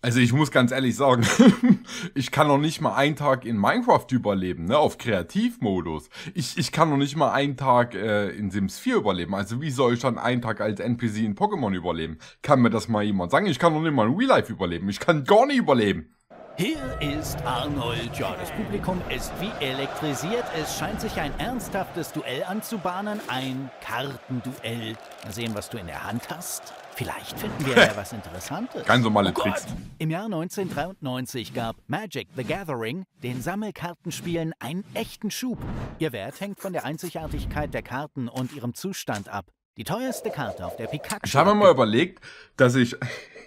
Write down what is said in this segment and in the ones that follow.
Also ich muss ganz ehrlich sagen, ich kann noch nicht mal einen Tag in Minecraft überleben, ne, auf Kreativmodus. Ich, ich kann noch nicht mal einen Tag äh, in Sims 4 überleben. Also wie soll ich dann einen Tag als NPC in Pokémon überleben? Kann mir das mal jemand sagen? Ich kann noch nicht mal in Real Life überleben. Ich kann gar nicht überleben. Hier ist Arnold. Ja, das Publikum ist wie elektrisiert. Es scheint sich ein ernsthaftes Duell anzubahnen. Ein Kartenduell. Mal sehen, was du in der Hand hast. Vielleicht finden wir ja was Interessantes. Kein normale oh Tricks. Im Jahr 1993 gab Magic the Gathering den Sammelkartenspielen einen echten Schub. Ihr Wert hängt von der Einzigartigkeit der Karten und ihrem Zustand ab. Die teuerste Karte auf der Pikachu. Ich habe mir mal überlegt, dass ich.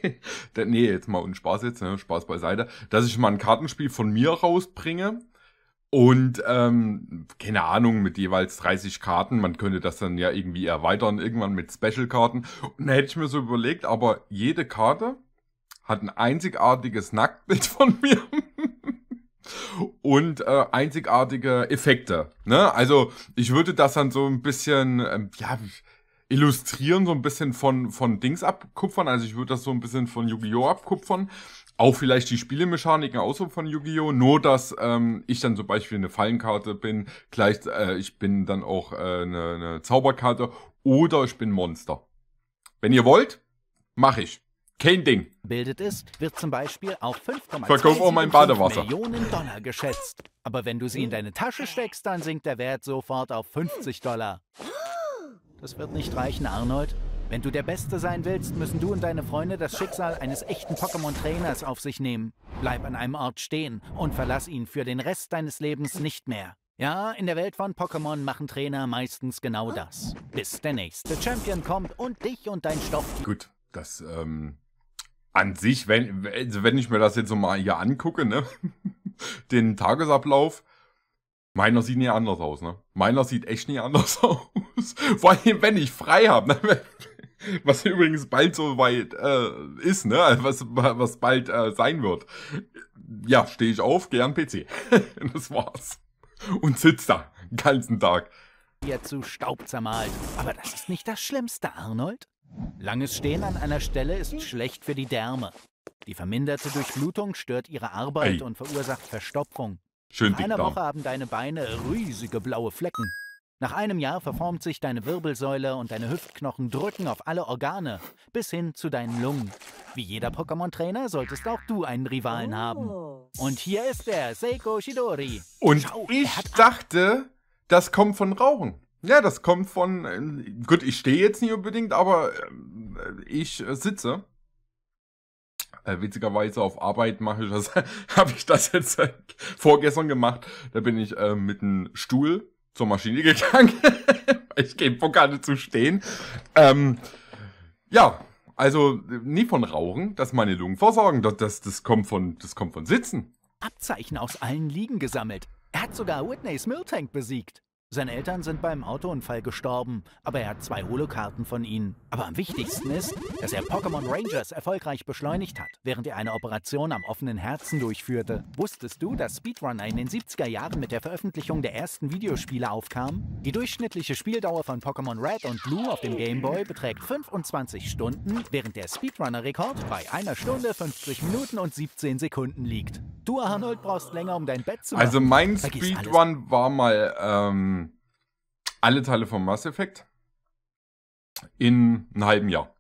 nee, jetzt mal und Spaß jetzt, ne? Spaß beiseite. Dass ich mal ein Kartenspiel von mir rausbringe, und ähm, keine Ahnung, mit jeweils 30 Karten. Man könnte das dann ja irgendwie erweitern, irgendwann mit Special-Karten. Und da hätte ich mir so überlegt, aber jede Karte hat ein einzigartiges Nacktbild von mir. und äh, einzigartige Effekte. Ne? Also ich würde das dann so ein bisschen, ähm, ja, Illustrieren so ein bisschen von, von Dings abkupfern. Also ich würde das so ein bisschen von Yu-Gi-Oh! abkupfern. Auch vielleicht die Spielemechaniken auch so von Yu-Gi-Oh! Nur, dass ähm, ich dann zum Beispiel eine Fallenkarte bin, gleich äh, ich bin dann auch äh, eine, eine Zauberkarte oder ich bin Monster. Wenn ihr wollt, mache ich. Kein Ding. Bildet es, wird zum Beispiel auf 5,2 Millionen Dollar geschätzt. Aber wenn du sie in deine Tasche steckst, dann sinkt der Wert sofort auf 50 Dollar. Das wird nicht reichen, Arnold. Wenn du der Beste sein willst, müssen du und deine Freunde das Schicksal eines echten Pokémon-Trainers auf sich nehmen. Bleib an einem Ort stehen und verlass ihn für den Rest deines Lebens nicht mehr. Ja, in der Welt von Pokémon machen Trainer meistens genau das. Bis der nächste Champion kommt und dich und dein Stoff. Gut, das, ähm, an sich, wenn, also wenn ich mir das jetzt so mal hier angucke, ne, den Tagesablauf, Meiner sieht nie anders aus, ne? Meiner sieht echt nie anders aus. Vor allem, wenn ich frei habe. Ne? Was übrigens bald so weit äh, ist, ne? Also was, was bald äh, sein wird. Ja, stehe ich auf, gern PC. das war's. Und sitz da, den ganzen Tag. Ihr zu Staub zermalt. Aber das ist nicht das Schlimmste, Arnold. Langes Stehen an einer Stelle ist schlecht für die Därme. Die verminderte Durchblutung stört ihre Arbeit Ey. und verursacht Verstopfung. Schön Nach einer Woche haben deine Beine riesige blaue Flecken. Nach einem Jahr verformt sich deine Wirbelsäule und deine Hüftknochen drücken auf alle Organe, bis hin zu deinen Lungen. Wie jeder Pokémon-Trainer solltest auch du einen Rivalen oh. haben. Und hier ist er, Seiko Shidori. Und Schau, ich dachte, das kommt von Rauchen. Ja, das kommt von. Äh, gut, ich stehe jetzt nicht unbedingt, aber ähm, ich sitze. Äh, witzigerweise auf Arbeit mache ich das, habe ich das jetzt äh, vorgestern gemacht. Da bin ich äh, mit einem Stuhl zur Maschine gegangen. ich gebe Bock hatte zu stehen. Ähm, ja, also nie von Rauchen, dass meine Lungen versorgen. Das, das, das, kommt von, das kommt von Sitzen. Abzeichen aus allen Liegen gesammelt. Er hat sogar Whitney's Smiltank besiegt. Seine Eltern sind beim Autounfall gestorben, aber er hat zwei Holokarten von ihnen. Aber am wichtigsten ist, dass er Pokémon Rangers erfolgreich beschleunigt hat, während er eine Operation am offenen Herzen durchführte. Wusstest du, dass Speedrunner in den 70er Jahren mit der Veröffentlichung der ersten Videospiele aufkam? Die durchschnittliche Spieldauer von Pokémon Red und Blue auf dem Game Boy beträgt 25 Stunden, während der Speedrunner-Rekord bei einer Stunde, 50 Minuten und 17 Sekunden liegt. Du, Arnold, brauchst länger, um dein Bett zu also machen. Also mein Speedrun war mal, ähm alle Teile vom Mass Effect in einem halben Jahr.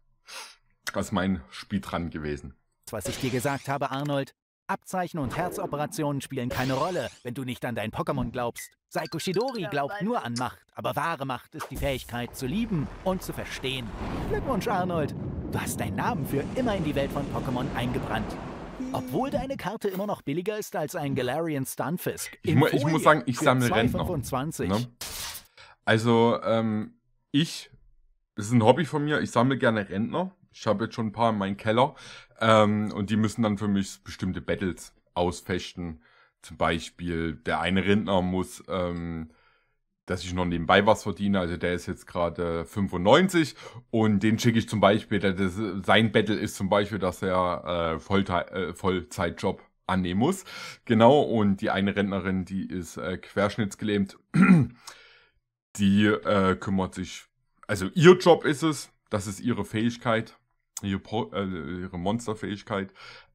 Das ist mein Spiel gewesen. Was ich dir gesagt habe, Arnold, Abzeichen und Herzoperationen spielen keine Rolle, wenn du nicht an dein Pokémon glaubst. Saiko Shidori glaubt nur an Macht, aber wahre Macht ist die Fähigkeit zu lieben und zu verstehen. Glückwunsch, Arnold! Du hast deinen Namen für immer in die Welt von Pokémon eingebrannt. Obwohl deine Karte immer noch billiger ist als ein Galarian Stunfisk. Ich, mu ich muss sagen, ich sammle Rentner. Ne? Also, ähm, ich, es ist ein Hobby von mir, ich sammle gerne Rentner. Ich habe jetzt schon ein paar in meinem Keller. Ähm, und die müssen dann für mich bestimmte Battles ausfechten. Zum Beispiel, der eine Rentner muss, ähm, dass ich noch nebenbei was verdiene. Also der ist jetzt gerade 95 und den schicke ich zum Beispiel, das, sein Battle ist zum Beispiel, dass er äh, Volltei äh, Vollzeitjob annehmen muss. Genau, und die eine Rentnerin, die ist äh, querschnittsgelähmt die äh, kümmert sich, also ihr Job ist es, das ist ihre Fähigkeit, ihre, äh, ihre Monsterfähigkeit.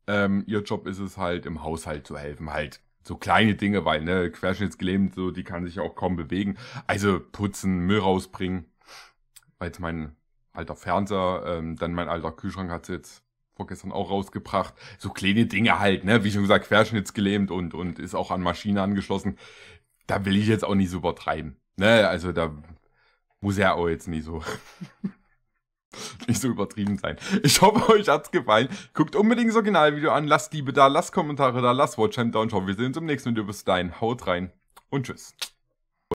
Ähm, ihr Job ist es halt, im Haushalt zu helfen, halt so kleine Dinge, weil, ne, querschnittsgelähmt, so, die kann sich ja auch kaum bewegen. Also putzen, Müll rausbringen, weil jetzt mein alter Fernseher, ähm, dann mein alter Kühlschrank hat jetzt vorgestern auch rausgebracht. So kleine Dinge halt, ne, wie schon gesagt, querschnittsgelähmt und, und ist auch an Maschine angeschlossen. Da will ich jetzt auch nicht so übertreiben. Ne, also da muss er auch jetzt nicht so. nicht so übertrieben sein. Ich hoffe, euch hat's gefallen. Guckt unbedingt das Originalvideo an, lasst Liebe da, lasst Kommentare da, lasst Watchtime da und schau. Wir sehen uns im nächsten Video. Bis dahin, haut rein und tschüss.